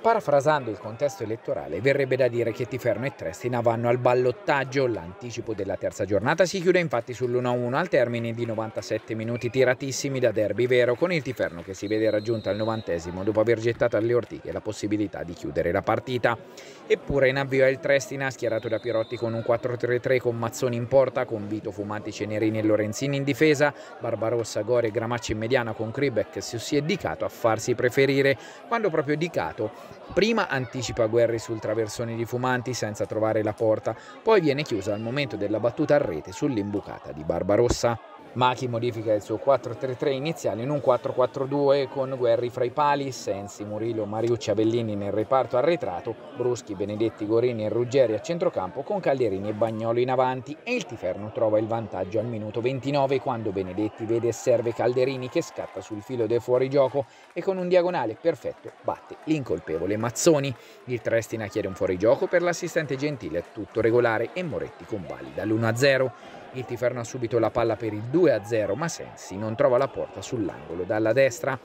Parafrasando il contesto elettorale, verrebbe da dire che Tiferno e Trestina vanno al ballottaggio. L'anticipo della terza giornata si chiude infatti sull'1-1 al termine di 97 minuti tiratissimi da derby vero, con il Tiferno che si vede raggiunto al novantesimo dopo aver gettato alle ortiche la possibilità di chiudere la partita. Eppure in avvio è il Trestina, schierato da Pirotti con un 4-3-3 con Mazzoni in porta, con Vito Fumati, Cenerini e Lorenzini in difesa, Barbarossa, Gore, Gramacci in mediana con Kribek, si è Dicato a farsi preferire, quando proprio Dicato Prima anticipa Guerri sul traversone di Fumanti senza trovare la porta, poi viene chiusa al momento della battuta a rete sull'imbucata di Barbarossa. Machi modifica il suo 4-3-3 iniziale in un 4-4-2 con Guerri fra i pali, Sensi, Murillo, Mariucci, Avellini nel reparto arretrato, Bruschi, Benedetti, Gorini e Ruggeri a centrocampo con Calderini e Bagnolo in avanti e il Tiferno trova il vantaggio al minuto 29 quando Benedetti vede e serve Calderini che scatta sul filo del fuorigioco e con un diagonale perfetto batte l'incolpevole Mazzoni. Il Trestina chiede un fuorigioco per l'assistente Gentile, tutto regolare e Moretti convalida l'1-0. Il Ghitti ha subito la palla per il 2-0, ma Sensi non trova la porta sull'angolo dalla destra.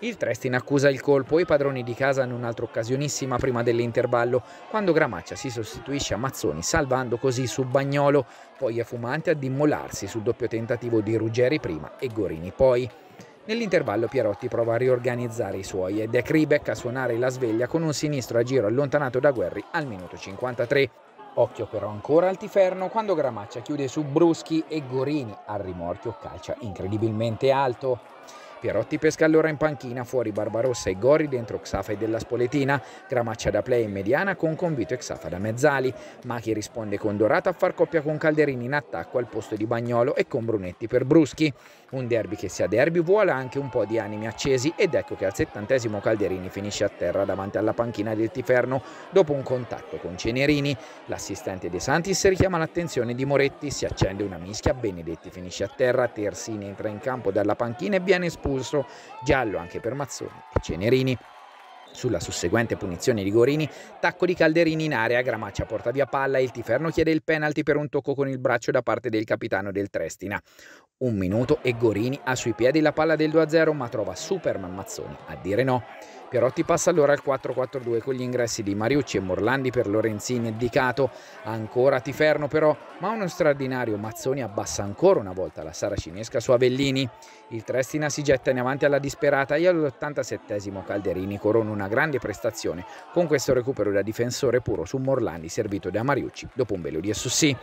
Il Trestin accusa il colpo e i padroni di casa hanno un'altra occasionissima prima dell'intervallo, quando Gramaccia si sostituisce a Mazzoni salvando così su Bagnolo, poi è Fumante ad immolarsi sul doppio tentativo di Ruggeri prima e Gorini poi. Nell'intervallo Pierotti prova a riorganizzare i suoi ed è Kribek a suonare la sveglia con un sinistro a giro allontanato da Guerri al minuto 53. Occhio però ancora al tiferno quando Gramaccia chiude su Bruschi e Gorini al rimorchio calcia incredibilmente alto. Pierotti pesca allora in panchina, fuori Barbarossa e Gori, dentro Xafa e della Spoletina, Gramaccia da play in mediana con Convito e Xafa da mezzali, Machi risponde con Dorata a far coppia con Calderini in attacco al posto di Bagnolo e con Brunetti per Bruschi. Un derby che sia derby vuole anche un po' di animi accesi ed ecco che al settantesimo Calderini finisce a terra davanti alla panchina del Tiferno dopo un contatto con Cenerini. L'assistente De Santis richiama l'attenzione di Moretti, si accende una mischia, Benedetti finisce a terra, Tersini entra in campo dalla panchina e viene espulso espulso, giallo anche per Mazzoni e Cenerini. Sulla susseguente punizione di Gorini, tacco di Calderini in area, Gramaccia porta via palla e il Tiferno chiede il penalty per un tocco con il braccio da parte del capitano del Trestina. Un minuto e Gorini ha sui piedi la palla del 2-0 ma trova Superman Mazzoni a dire no. Pierotti passa allora al 4-4-2 con gli ingressi di Mariucci e Morlandi per Lorenzini e Dicato. Ancora Tiferno però, ma uno straordinario Mazzoni abbassa ancora una volta la Cinesca su Avellini. Il Trestina si getta in avanti alla disperata e all'87 Calderini corona una grande prestazione con questo recupero da difensore puro su Morlandi servito da Mariucci dopo un velo di Essussi.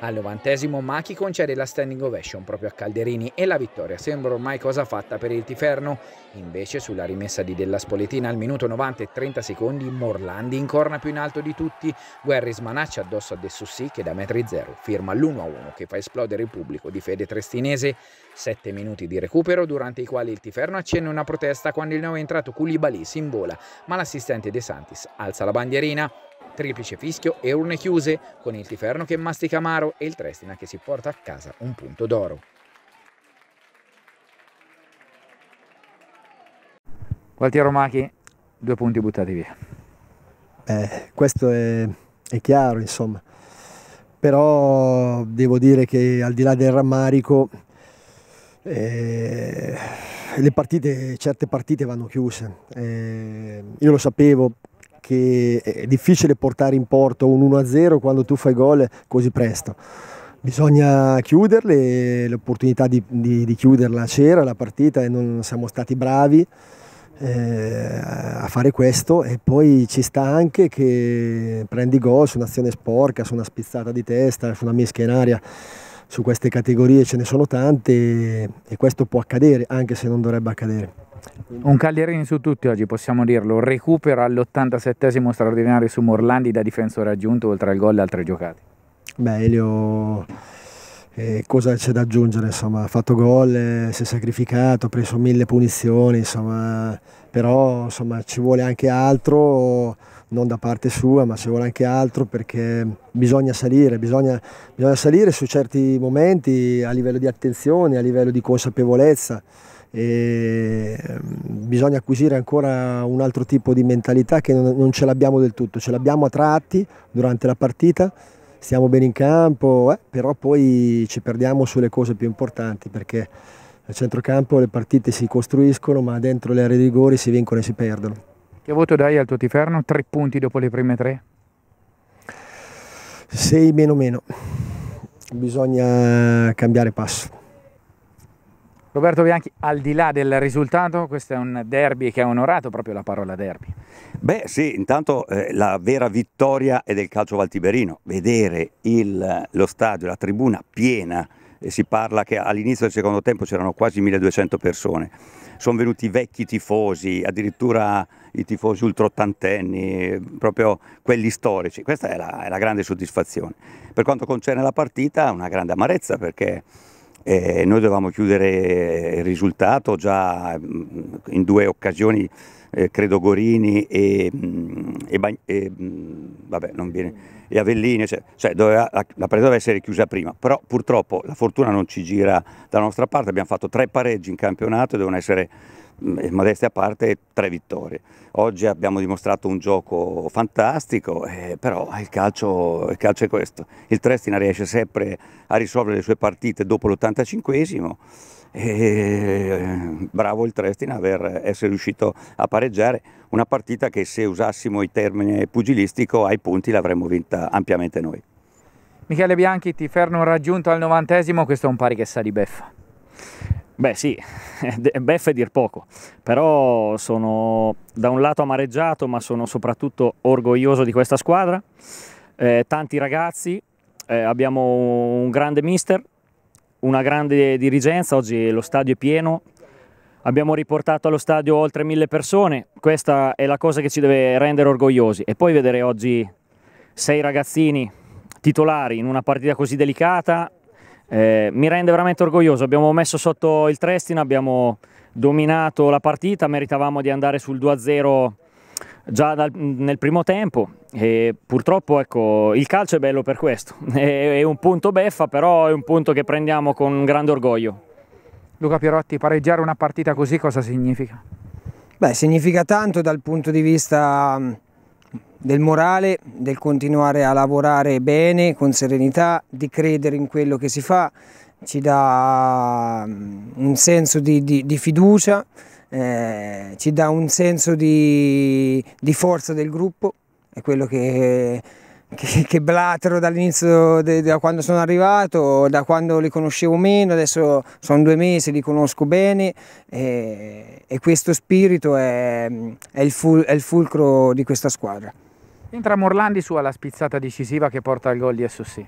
Al 90 Machi concede la standing ovation proprio a Calderini e la vittoria sembra ormai cosa fatta per il Tiferno. Invece sulla rimessa di Della Spoletta Fiorentina al minuto 90 e 30 secondi, Morlandi incorna più in alto di tutti, Guerri smanaccia addosso a De Sussi che da metri zero firma l'1-1 che fa esplodere il pubblico di fede trestinese. Sette minuti di recupero durante i quali il Tiferno accende una protesta quando il nuovo entrato Koulibaly si invola, ma l'assistente De Santis alza la bandierina. Triplice fischio e urne chiuse, con il Tiferno che mastica amaro e il Trestina che si porta a casa un punto d'oro. Gualtiero Machi, due punti buttati via. Eh, questo è, è chiaro, insomma. Però devo dire che al di là del rammarico, eh, le partite, certe partite vanno chiuse. Eh, io lo sapevo che è difficile portare in porto un 1-0 quando tu fai gol così presto. Bisogna chiuderle, l'opportunità di, di, di chiuderla c'era la partita e non siamo stati bravi eh, a fare questo e poi ci sta anche che prendi gol su un'azione sporca, su una spizzata di testa, su una mischia in aria, su queste categorie ce ne sono tante e questo può accadere anche se non dovrebbe accadere. Un Caglierini su tutti oggi, possiamo dirlo, recupero all'87 straordinario su Morlandi da difensore aggiunto oltre al gol e altre giocate. Beh, Elio e cosa c'è da aggiungere, insomma, ha fatto gol, eh, si è sacrificato, ha preso mille punizioni, insomma, però insomma, ci vuole anche altro, non da parte sua, ma ci vuole anche altro perché bisogna salire, bisogna, bisogna salire su certi momenti a livello di attenzione, a livello di consapevolezza e mm, bisogna acquisire ancora un altro tipo di mentalità che non ce l'abbiamo del tutto, ce l'abbiamo a tratti durante la partita, stiamo bene in campo, eh, però poi ci perdiamo sulle cose più importanti perché a centrocampo le partite si costruiscono ma dentro le aree di rigore si vincono e si perdono. Che voto dai al tuo tiferno? Tre punti dopo le prime tre? Sei meno meno. Bisogna cambiare passo. Roberto Bianchi, al di là del risultato, questo è un derby che ha onorato proprio la parola derby. Beh sì, intanto eh, la vera vittoria è del calcio valtiberino, vedere il, lo stadio, la tribuna piena, e si parla che all'inizio del secondo tempo c'erano quasi 1200 persone, sono venuti vecchi tifosi, addirittura i tifosi ultraottantenni, proprio quelli storici, questa è la, è la grande soddisfazione. Per quanto concerne la partita, una grande amarezza perché eh, noi dovevamo chiudere eh, il risultato già mm, in due occasioni, eh, credo Gorini e, mm, e, e, mm, vabbè, viene, e Avellini, cioè, cioè doveva, la, la partita doveva essere chiusa prima, però purtroppo la fortuna non ci gira dalla nostra parte, abbiamo fatto tre pareggi in campionato e devono essere Mm, modestia a parte, tre vittorie. Oggi abbiamo dimostrato un gioco fantastico, eh, però il calcio, il calcio, è questo. Il Trestina riesce sempre a risolvere le sue partite dopo l'85esimo. E bravo il Trestina per essere riuscito a pareggiare una partita che se usassimo il termine pugilistico ai punti l'avremmo vinta ampiamente noi. Michele Bianchi, ti fermo raggiunto al novantesimo, questo è un pari che sa di beffa. Beh sì, beffe dir poco, però sono da un lato amareggiato ma sono soprattutto orgoglioso di questa squadra, eh, tanti ragazzi, eh, abbiamo un grande mister, una grande dirigenza, oggi lo stadio è pieno, abbiamo riportato allo stadio oltre mille persone, questa è la cosa che ci deve rendere orgogliosi e poi vedere oggi sei ragazzini titolari in una partita così delicata eh, mi rende veramente orgoglioso. Abbiamo messo sotto il Trestina, abbiamo dominato la partita, meritavamo di andare sul 2-0 già dal, nel primo tempo e purtroppo ecco, il calcio è bello per questo, è, è un punto beffa però è un punto che prendiamo con grande orgoglio. Luca Pierotti, pareggiare una partita così cosa significa? Beh, significa tanto dal punto di vista del morale, del continuare a lavorare bene, con serenità, di credere in quello che si fa, ci dà mm, un senso di, di, di fiducia, eh, ci dà un senso di, di, forza del gruppo, è quello che, che, che blatero dall'inizio, da quando sono arrivato, da quando li conoscevo meno, adesso sono due mesi, li conosco bene eh, e questo spirito è, è, il, ful, è il fulcro di questa squadra. Entra Morlandi su alla spizzata decisiva che porta al gol di SOC.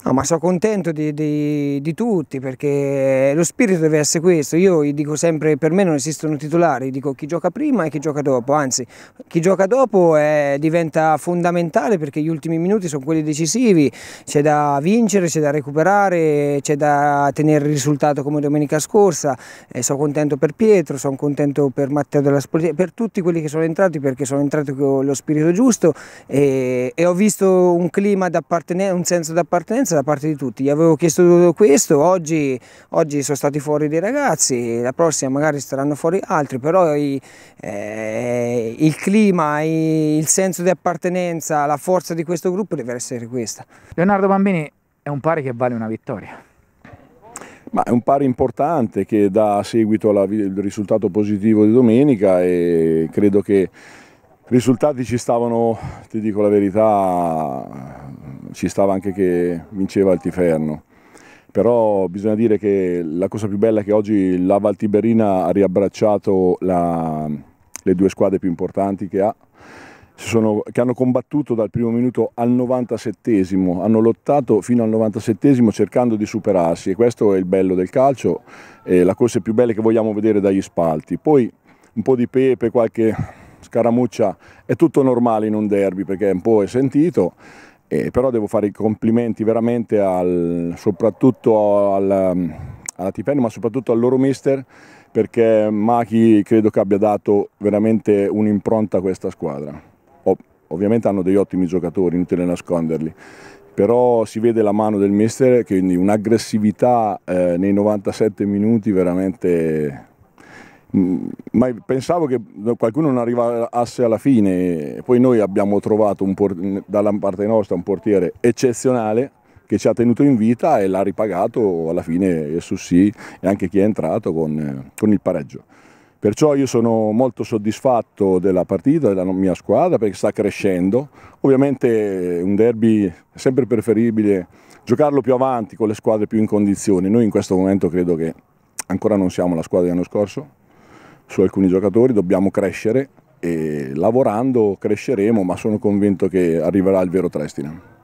No, ma sono contento di, di, di, tutti perché lo spirito deve essere questo. Io dico sempre: per me non esistono titolari, dico chi gioca prima e chi gioca dopo. Anzi, chi gioca dopo è, eh, diventa fondamentale perché gli ultimi minuti sono quelli decisivi. C'è da vincere, c'è da recuperare, c'è da tenere il risultato come domenica scorsa. E eh, sono contento per Pietro, sono contento per Matteo della Spolletti, per tutti quelli che sono entrati perché sono entrati con lo spirito giusto e, e ho visto un clima d'appartenenza, un senso d'appartenenza confidenza da parte di tutti, gli avevo chiesto tutto questo, oggi, oggi sono stati fuori dei ragazzi, la prossima magari staranno fuori altri, però i, eh, il clima, i, il senso di appartenenza, la forza di questo gruppo deve essere questa. Leonardo Bambini è un pari che vale una vittoria. Ma è un pari importante che dà seguito al risultato positivo di domenica e credo che i risultati ci stavano, ti dico la verità, ci stava anche che vinceva il Tiferno. Però bisogna dire che la cosa più bella è che oggi la Valtiberina ha riabbracciato la, le due squadre più importanti che ha, sono, che hanno combattuto dal primo minuto al 97 hanno lottato fino al 97 cercando di superarsi e questo è il bello del calcio, eh, la cosa più bella che vogliamo vedere dagli spalti. Poi un po' di pepe, qualche scaramuccia, è tutto normale in un derby perché è un po' è sentito, e eh, però devo fare i complimenti veramente al, soprattutto al, mm, alla Tipenni ma soprattutto al loro mister perché Machi credo che abbia dato veramente un'impronta a questa squadra. ovviamente hanno degli ottimi giocatori, inutile nasconderli, però si vede la mano del mister, quindi un'aggressività eh, nei 97 minuti veramente ma pensavo che qualcuno non arrivasse alla fine, poi noi abbiamo trovato dalla parte nostra un portiere eccezionale che ci ha tenuto in vita e l'ha ripagato alla fine il Sussi e anche chi è entrato con, con il pareggio. Perciò io sono molto soddisfatto della partita, della mia squadra, perché sta crescendo. Ovviamente un derby è sempre preferibile giocarlo più avanti con le squadre più in condizioni. Noi in questo momento credo che ancora non siamo la squadra dell'anno scorso, su alcuni giocatori, dobbiamo crescere e lavorando cresceremo, ma sono convinto che arriverà il vero Trestina.